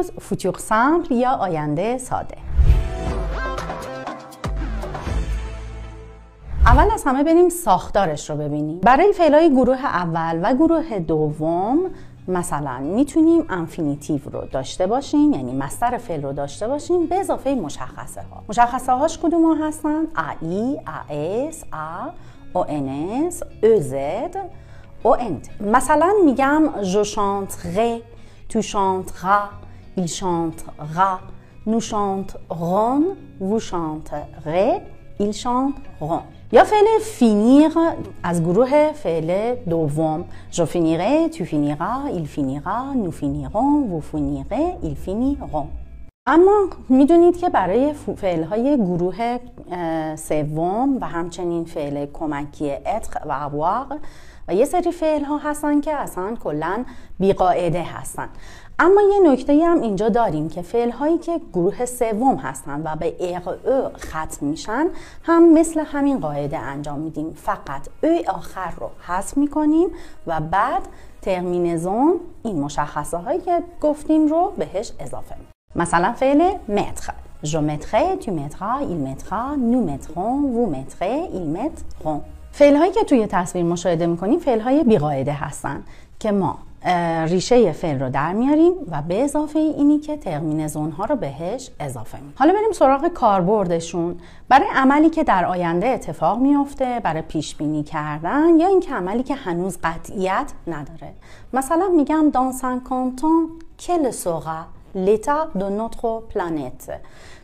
امروز فوتور یا آینده ساده اول از همه بریم ساختارش رو ببینیم برای فعلای گروه اول و گروه دوم مثلا میتونیم انفینیتیو رو داشته باشیم یعنی مستر فعل رو داشته باشیم به اضافه مشخصه ها مشخصه هاش کدوم ها هستن ای اس ا او اس اوزد او انت مثلا میگم جو شانت تو Il chante ra, nous chante ron, vous chante ré, il chante ron. à fallu finir Asguruhe گروه je finirai tu finiras il finira nous finirons vous finirez ils finiront اما میدونید که برای فعل های گروه سوم و همچنین فعل کمکی اتق و واق و یه سری فعل ها هستن که اصلا کلا بیقاعده هستن اما یه نکته هم اینجا داریم که فعل هایی که گروه سوم هستن و به اق ختم میشن هم مثل همین قاعده انجام میدیم فقط او آخر رو حذف میکنیم و بعد ترمینزون این مشخصه هایی که گفتیم رو بهش اضافه میکنیم مثلا فعل متر Je mettrai, تو mettras, il mettra, نو متر،ون، vous mettrez, ils فعل هایی که توی تصویر مشاهده میکنیم فعل های بیقاعده هستن که ما ریشه فعل رو در میاریم و به اضافه اینی که ترمین زون ها رو بهش اضافه میکنیم. حالا بریم سراغ کاربردشون برای عملی که در آینده اتفاق میافته برای پیش بینی کردن یا اینکه عملی که هنوز قطعیت نداره مثلا میگم dans کانتون کل quelle l'état de notre planète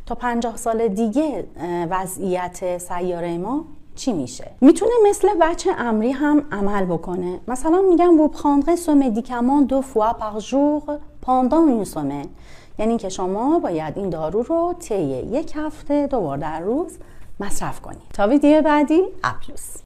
تا 50 سال دیگه وضعیت سیاره ما چی میشه میتونه مثل بچه امری هم عمل بکنه مثلا میگم و prendrez سو مدیکمان دو فوا پر jour پاندان این یعنی که شما باید این دارو رو طی یک هفته دوبار در روز مصرف کنید تا ویدیو بعدی اپلوس